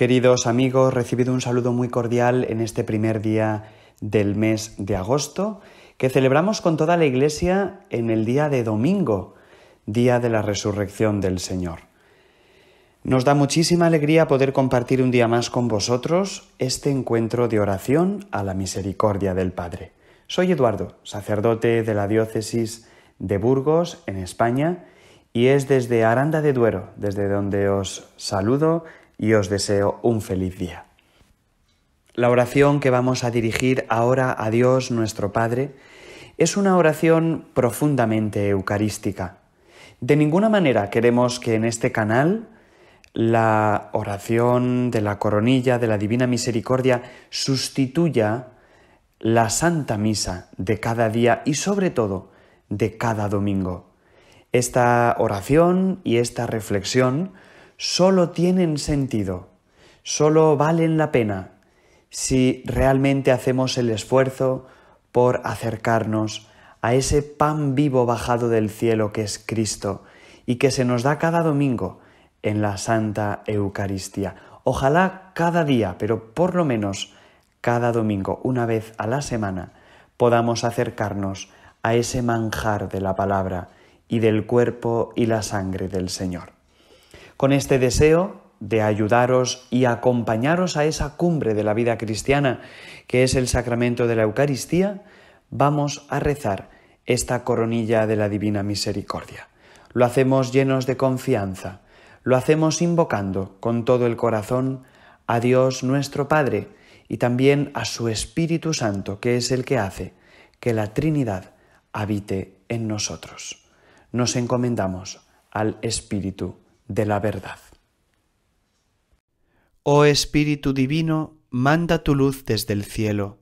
Queridos amigos, recibido un saludo muy cordial en este primer día del mes de agosto que celebramos con toda la Iglesia en el día de domingo, día de la resurrección del Señor. Nos da muchísima alegría poder compartir un día más con vosotros este encuentro de oración a la misericordia del Padre. Soy Eduardo, sacerdote de la diócesis de Burgos, en España, y es desde Aranda de Duero, desde donde os saludo y os deseo un feliz día. La oración que vamos a dirigir ahora a Dios nuestro Padre es una oración profundamente eucarística. De ninguna manera queremos que en este canal la oración de la coronilla de la Divina Misericordia sustituya la Santa Misa de cada día y sobre todo de cada domingo. Esta oración y esta reflexión solo tienen sentido, solo valen la pena si realmente hacemos el esfuerzo por acercarnos a ese pan vivo bajado del cielo que es Cristo y que se nos da cada domingo en la Santa Eucaristía. Ojalá cada día, pero por lo menos cada domingo, una vez a la semana, podamos acercarnos a ese manjar de la palabra y del cuerpo y la sangre del Señor con este deseo de ayudaros y acompañaros a esa cumbre de la vida cristiana, que es el sacramento de la Eucaristía, vamos a rezar esta coronilla de la Divina Misericordia. Lo hacemos llenos de confianza, lo hacemos invocando con todo el corazón a Dios nuestro Padre y también a su Espíritu Santo, que es el que hace que la Trinidad habite en nosotros. Nos encomendamos al Espíritu de la verdad. Oh Espíritu Divino, manda tu luz desde el cielo.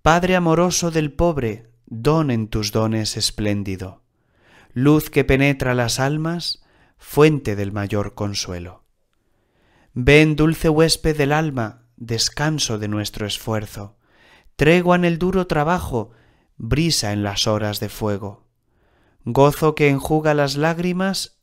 Padre amoroso del pobre, don en tus dones espléndido. Luz que penetra las almas, fuente del mayor consuelo. Ven, dulce huésped del alma, descanso de nuestro esfuerzo, tregua en el duro trabajo, brisa en las horas de fuego, gozo que enjuga las lágrimas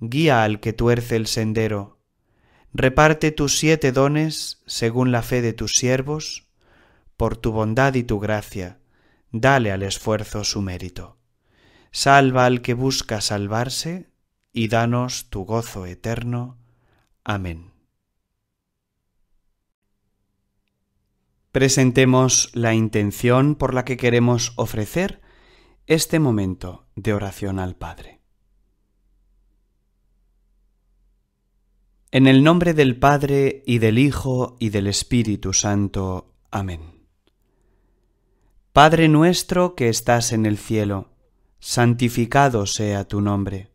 guía al que tuerce el sendero, reparte tus siete dones según la fe de tus siervos, por tu bondad y tu gracia, dale al esfuerzo su mérito. Salva al que busca salvarse, y danos tu gozo eterno. Amén. Presentemos la intención por la que queremos ofrecer este momento de oración al Padre. En el nombre del Padre y del Hijo y del Espíritu Santo. Amén. Padre nuestro que estás en el cielo, santificado sea tu nombre.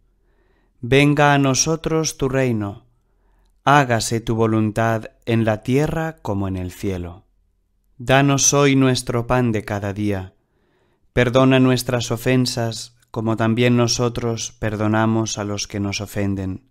Venga a nosotros tu reino. Hágase tu voluntad en la tierra como en el cielo. Danos hoy nuestro pan de cada día. Perdona nuestras ofensas como también nosotros perdonamos a los que nos ofenden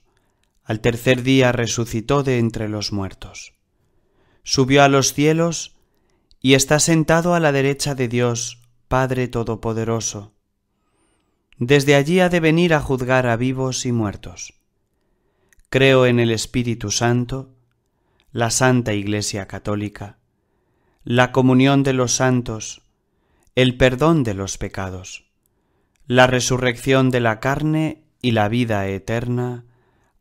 al tercer día resucitó de entre los muertos. Subió a los cielos y está sentado a la derecha de Dios, Padre Todopoderoso. Desde allí ha de venir a juzgar a vivos y muertos. Creo en el Espíritu Santo, la Santa Iglesia Católica, la comunión de los santos, el perdón de los pecados, la resurrección de la carne y la vida eterna.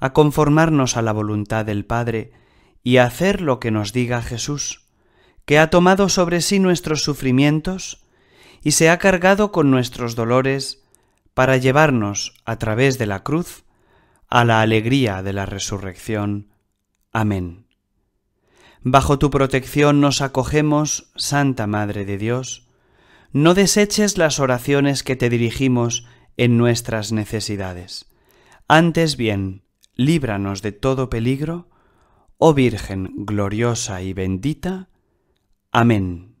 a conformarnos a la voluntad del Padre y a hacer lo que nos diga Jesús, que ha tomado sobre sí nuestros sufrimientos y se ha cargado con nuestros dolores para llevarnos a través de la cruz a la alegría de la resurrección. Amén. Bajo tu protección nos acogemos, Santa Madre de Dios. No deseches las oraciones que te dirigimos en nuestras necesidades. Antes bien, líbranos de todo peligro, oh Virgen gloriosa y bendita. Amén.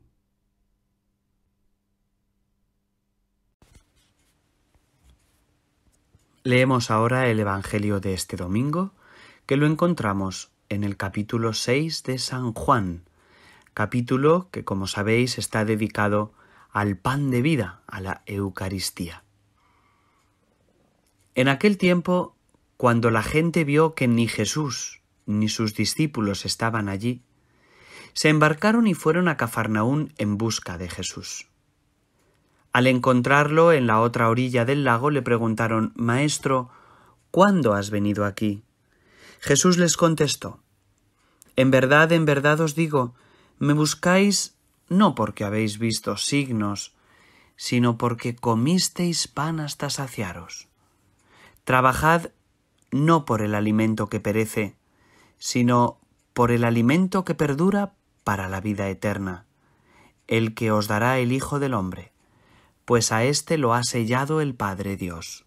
Leemos ahora el Evangelio de este domingo, que lo encontramos en el capítulo 6 de San Juan, capítulo que, como sabéis, está dedicado al pan de vida, a la Eucaristía. En aquel tiempo cuando la gente vio que ni Jesús ni sus discípulos estaban allí, se embarcaron y fueron a Cafarnaún en busca de Jesús. Al encontrarlo en la otra orilla del lago le preguntaron Maestro, ¿cuándo has venido aquí? Jesús les contestó En verdad, en verdad os digo, me buscáis no porque habéis visto signos, sino porque comisteis pan hasta saciaros. Trabajad no por el alimento que perece, sino por el alimento que perdura para la vida eterna, el que os dará el Hijo del Hombre, pues a éste lo ha sellado el Padre Dios.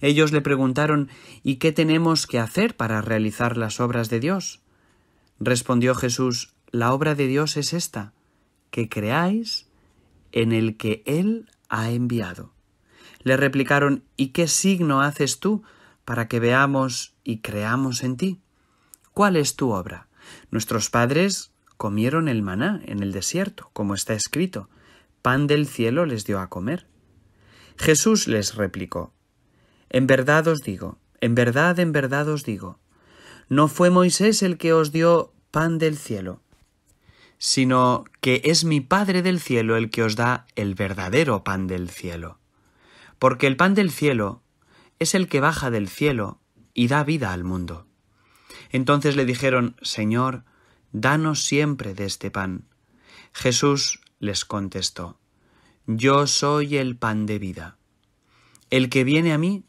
Ellos le preguntaron ¿Y qué tenemos que hacer para realizar las obras de Dios? Respondió Jesús La obra de Dios es esta, que creáis en el que Él ha enviado. Le replicaron ¿Y qué signo haces tú para que veamos y creamos en ti. ¿Cuál es tu obra? Nuestros padres comieron el maná en el desierto, como está escrito. Pan del cielo les dio a comer. Jesús les replicó, En verdad os digo, en verdad, en verdad os digo, no fue Moisés el que os dio pan del cielo, sino que es mi Padre del cielo el que os da el verdadero pan del cielo. Porque el pan del cielo es el que baja del cielo y da vida al mundo. Entonces le dijeron, Señor, danos siempre de este pan. Jesús les contestó, Yo soy el pan de vida. El que viene a mí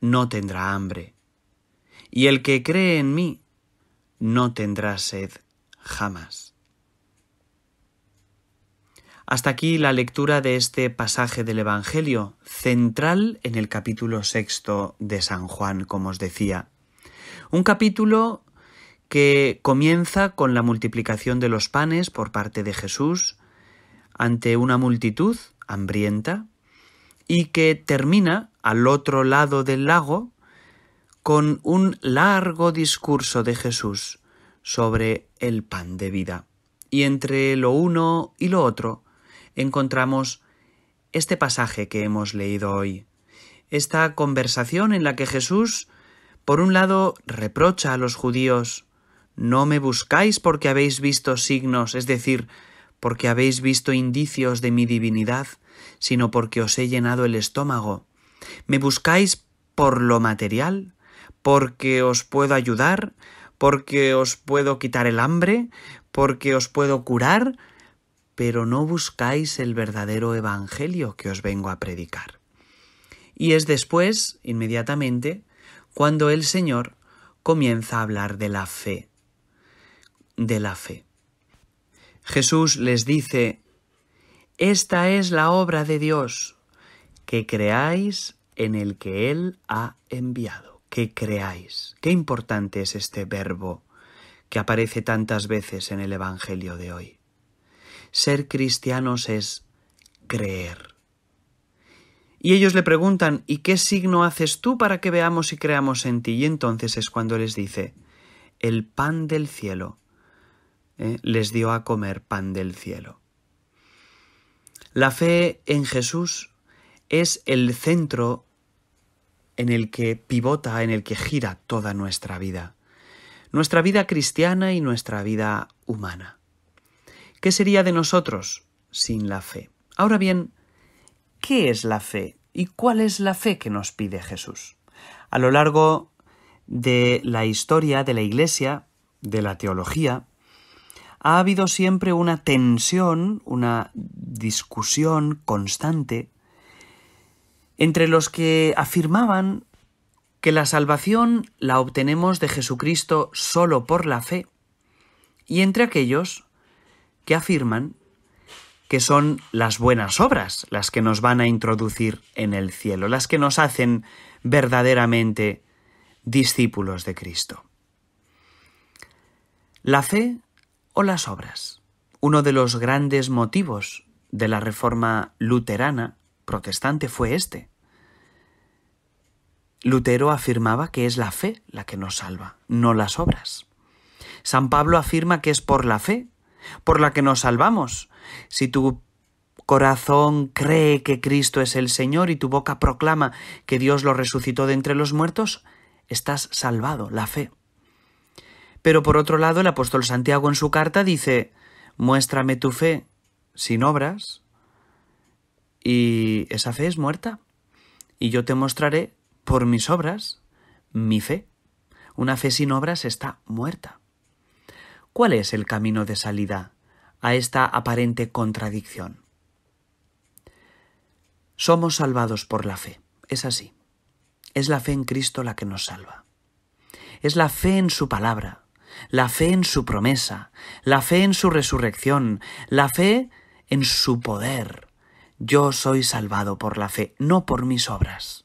no tendrá hambre, y el que cree en mí no tendrá sed jamás. Hasta aquí la lectura de este pasaje del Evangelio, central en el capítulo sexto de San Juan, como os decía. Un capítulo que comienza con la multiplicación de los panes por parte de Jesús ante una multitud hambrienta y que termina al otro lado del lago con un largo discurso de Jesús sobre el pan de vida. Y entre lo uno y lo otro, encontramos este pasaje que hemos leído hoy, esta conversación en la que Jesús, por un lado, reprocha a los judíos, no me buscáis porque habéis visto signos, es decir, porque habéis visto indicios de mi divinidad, sino porque os he llenado el estómago. Me buscáis por lo material, porque os puedo ayudar, porque os puedo quitar el hambre, porque os puedo curar, pero no buscáis el verdadero Evangelio que os vengo a predicar. Y es después, inmediatamente, cuando el Señor comienza a hablar de la fe, de la fe. Jesús les dice, Esta es la obra de Dios, que creáis en el que Él ha enviado, que creáis. Qué importante es este verbo que aparece tantas veces en el Evangelio de hoy ser cristianos es creer. Y ellos le preguntan, ¿y qué signo haces tú para que veamos y creamos en ti? Y entonces es cuando les dice, el pan del cielo. ¿eh? les dio a comer pan del cielo. La fe en Jesús es el centro en el que pivota, en el que gira toda nuestra vida. Nuestra vida cristiana y nuestra vida humana. ¿Qué sería de nosotros sin la fe? Ahora bien, ¿qué es la fe y cuál es la fe que nos pide Jesús? A lo largo de la historia de la Iglesia, de la teología, ha habido siempre una tensión, una discusión constante entre los que afirmaban que la salvación la obtenemos de Jesucristo solo por la fe y entre aquellos que afirman que son las buenas obras las que nos van a introducir en el cielo, las que nos hacen verdaderamente discípulos de Cristo. La fe o las obras, uno de los grandes motivos de la reforma luterana protestante fue este. Lutero afirmaba que es la fe la que nos salva, no las obras. San Pablo afirma que es por la fe por la que nos salvamos. Si tu corazón cree que Cristo es el Señor y tu boca proclama que Dios lo resucitó de entre los muertos, estás salvado, la fe. Pero por otro lado, el apóstol Santiago en su carta dice, muéstrame tu fe sin obras, y esa fe es muerta, y yo te mostraré por mis obras mi fe. Una fe sin obras está muerta. ¿Cuál es el camino de salida a esta aparente contradicción? Somos salvados por la fe, es así. Es la fe en Cristo la que nos salva. Es la fe en su palabra, la fe en su promesa, la fe en su resurrección, la fe en su poder. Yo soy salvado por la fe, no por mis obras.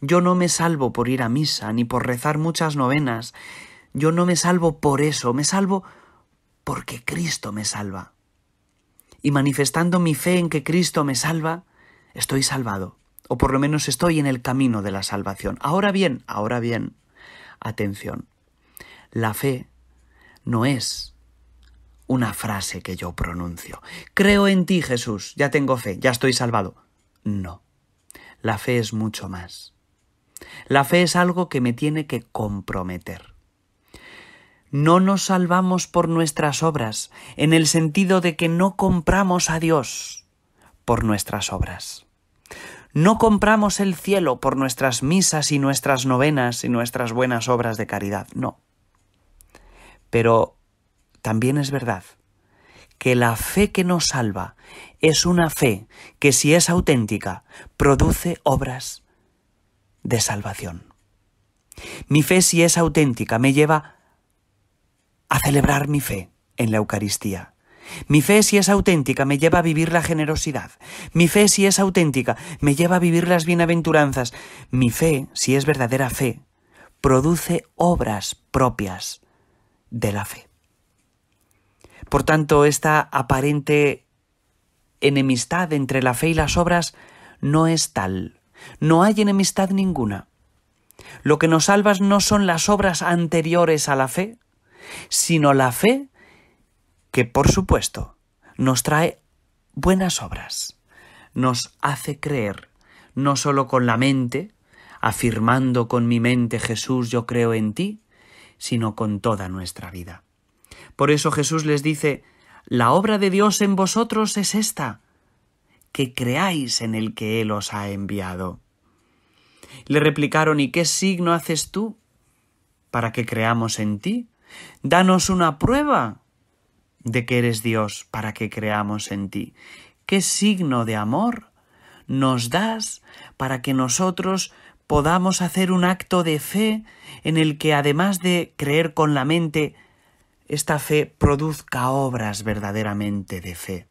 Yo no me salvo por ir a misa, ni por rezar muchas novenas, yo no me salvo por eso, me salvo porque Cristo me salva. Y manifestando mi fe en que Cristo me salva, estoy salvado, o por lo menos estoy en el camino de la salvación. Ahora bien, ahora bien, atención, la fe no es una frase que yo pronuncio. Creo en ti, Jesús, ya tengo fe, ya estoy salvado. No, la fe es mucho más. La fe es algo que me tiene que comprometer no nos salvamos por nuestras obras, en el sentido de que no compramos a Dios por nuestras obras. No compramos el cielo por nuestras misas y nuestras novenas y nuestras buenas obras de caridad, no. Pero también es verdad que la fe que nos salva es una fe que si es auténtica, produce obras de salvación. Mi fe si es auténtica me lleva a celebrar mi fe en la Eucaristía. Mi fe si es auténtica me lleva a vivir la generosidad. Mi fe si es auténtica me lleva a vivir las bienaventuranzas. Mi fe, si es verdadera fe, produce obras propias de la fe. Por tanto, esta aparente enemistad entre la fe y las obras no es tal. No hay enemistad ninguna. Lo que nos salvas no son las obras anteriores a la fe, sino la fe que, por supuesto, nos trae buenas obras, nos hace creer, no solo con la mente, afirmando con mi mente Jesús yo creo en ti, sino con toda nuestra vida. Por eso Jesús les dice, la obra de Dios en vosotros es esta, que creáis en el que Él os ha enviado. Le replicaron, ¿y qué signo haces tú para que creamos en ti? Danos una prueba de que eres Dios para que creamos en ti. ¿Qué signo de amor nos das para que nosotros podamos hacer un acto de fe en el que además de creer con la mente, esta fe produzca obras verdaderamente de fe?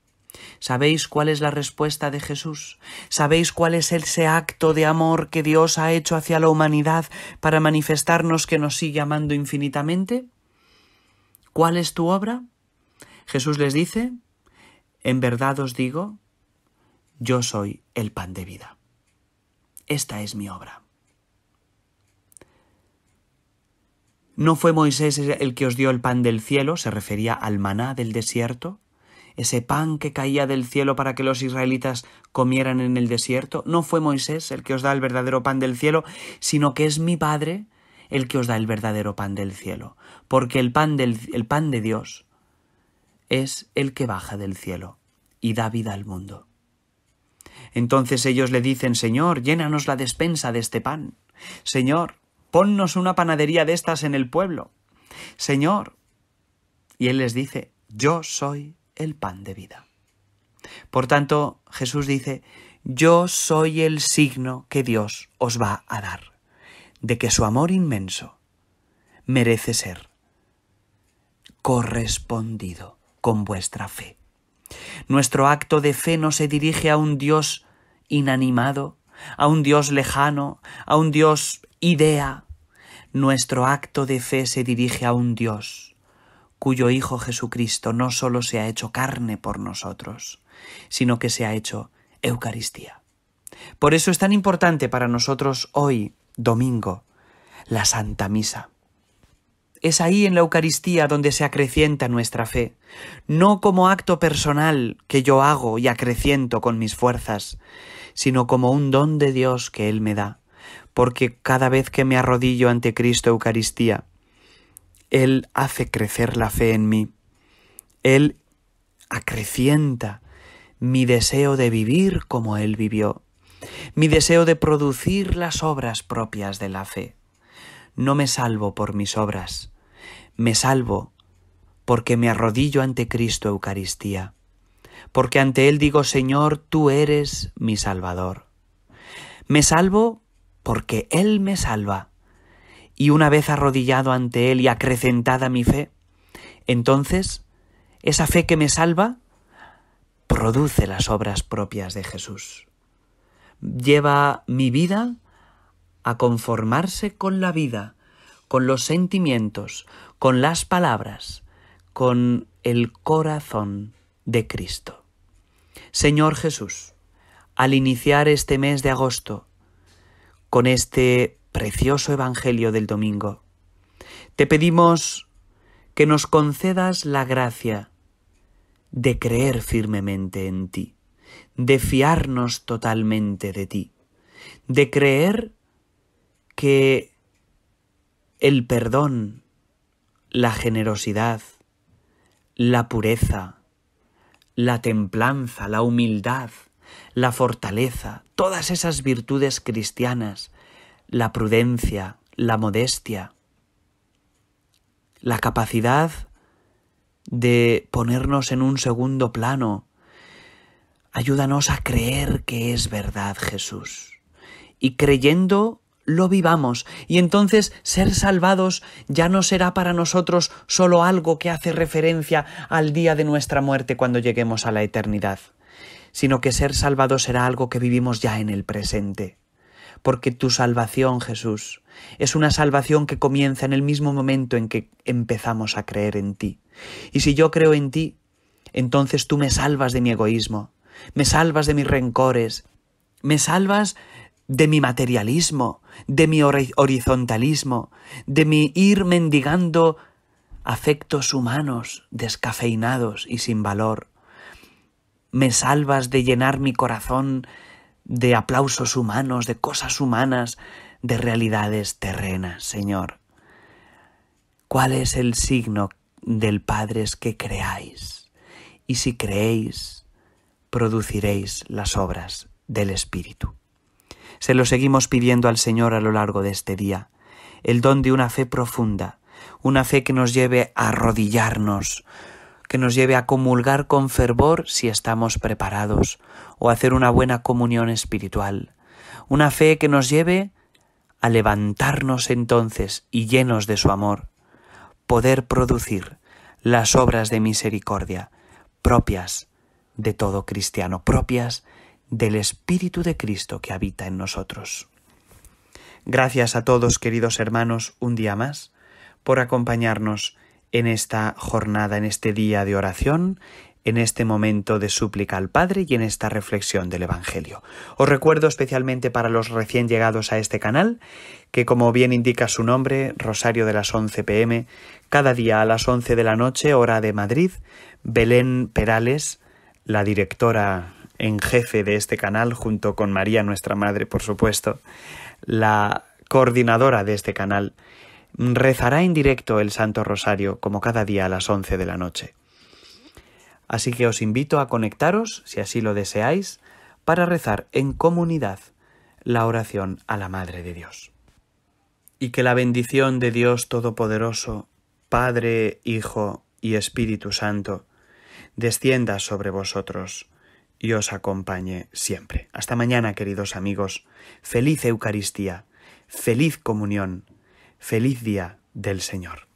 ¿Sabéis cuál es la respuesta de Jesús? ¿Sabéis cuál es ese acto de amor que Dios ha hecho hacia la humanidad para manifestarnos que nos sigue amando infinitamente? ¿Cuál es tu obra? Jesús les dice, en verdad os digo, yo soy el pan de vida. Esta es mi obra. ¿No fue Moisés el que os dio el pan del cielo? Se refería al maná del desierto. Ese pan que caía del cielo para que los israelitas comieran en el desierto. ¿No fue Moisés el que os da el verdadero pan del cielo? Sino que es mi Padre el que os da el verdadero pan del cielo, porque el pan, del, el pan de Dios es el que baja del cielo y da vida al mundo. Entonces ellos le dicen, Señor, llénanos la despensa de este pan. Señor, ponnos una panadería de estas en el pueblo. Señor. Y él les dice, yo soy el pan de vida. Por tanto, Jesús dice, yo soy el signo que Dios os va a dar de que su amor inmenso merece ser correspondido con vuestra fe. Nuestro acto de fe no se dirige a un Dios inanimado, a un Dios lejano, a un Dios idea. Nuestro acto de fe se dirige a un Dios cuyo Hijo Jesucristo no solo se ha hecho carne por nosotros, sino que se ha hecho Eucaristía. Por eso es tan importante para nosotros hoy domingo, la Santa Misa. Es ahí en la Eucaristía donde se acrecienta nuestra fe, no como acto personal que yo hago y acreciento con mis fuerzas, sino como un don de Dios que Él me da, porque cada vez que me arrodillo ante Cristo Eucaristía, Él hace crecer la fe en mí, Él acrecienta mi deseo de vivir como Él vivió, mi deseo de producir las obras propias de la fe. No me salvo por mis obras, me salvo porque me arrodillo ante Cristo Eucaristía, porque ante Él digo, Señor, tú eres mi Salvador. Me salvo porque Él me salva, y una vez arrodillado ante Él y acrecentada mi fe, entonces esa fe que me salva produce las obras propias de Jesús lleva mi vida a conformarse con la vida, con los sentimientos, con las palabras, con el corazón de Cristo. Señor Jesús, al iniciar este mes de agosto, con este precioso Evangelio del domingo, te pedimos que nos concedas la gracia de creer firmemente en ti de fiarnos totalmente de ti, de creer que el perdón, la generosidad, la pureza, la templanza, la humildad, la fortaleza, todas esas virtudes cristianas, la prudencia, la modestia, la capacidad de ponernos en un segundo plano Ayúdanos a creer que es verdad, Jesús. Y creyendo, lo vivamos. Y entonces ser salvados ya no será para nosotros solo algo que hace referencia al día de nuestra muerte cuando lleguemos a la eternidad, sino que ser salvados será algo que vivimos ya en el presente. Porque tu salvación, Jesús, es una salvación que comienza en el mismo momento en que empezamos a creer en ti. Y si yo creo en ti, entonces tú me salvas de mi egoísmo, me salvas de mis rencores, me salvas de mi materialismo, de mi horizontalismo, de mi ir mendigando afectos humanos descafeinados y sin valor. Me salvas de llenar mi corazón de aplausos humanos, de cosas humanas, de realidades terrenas, Señor. ¿Cuál es el signo del Padre es que creáis? Y si creéis, produciréis las obras del Espíritu. Se lo seguimos pidiendo al Señor a lo largo de este día, el don de una fe profunda, una fe que nos lleve a arrodillarnos, que nos lleve a comulgar con fervor si estamos preparados, o hacer una buena comunión espiritual, una fe que nos lleve a levantarnos entonces y llenos de su amor, poder producir las obras de misericordia propias de todo cristiano, propias del Espíritu de Cristo que habita en nosotros. Gracias a todos, queridos hermanos, un día más, por acompañarnos en esta jornada, en este día de oración, en este momento de súplica al Padre y en esta reflexión del Evangelio. Os recuerdo especialmente para los recién llegados a este canal que, como bien indica su nombre, Rosario de las 11 pm, cada día a las 11 de la noche, hora de Madrid, Belén Perales la directora en jefe de este canal, junto con María, nuestra madre, por supuesto, la coordinadora de este canal, rezará en directo el Santo Rosario, como cada día a las 11 de la noche. Así que os invito a conectaros, si así lo deseáis, para rezar en comunidad la oración a la Madre de Dios. Y que la bendición de Dios Todopoderoso, Padre, Hijo y Espíritu Santo, descienda sobre vosotros y os acompañe siempre. Hasta mañana, queridos amigos. Feliz Eucaristía, feliz comunión, feliz día del Señor.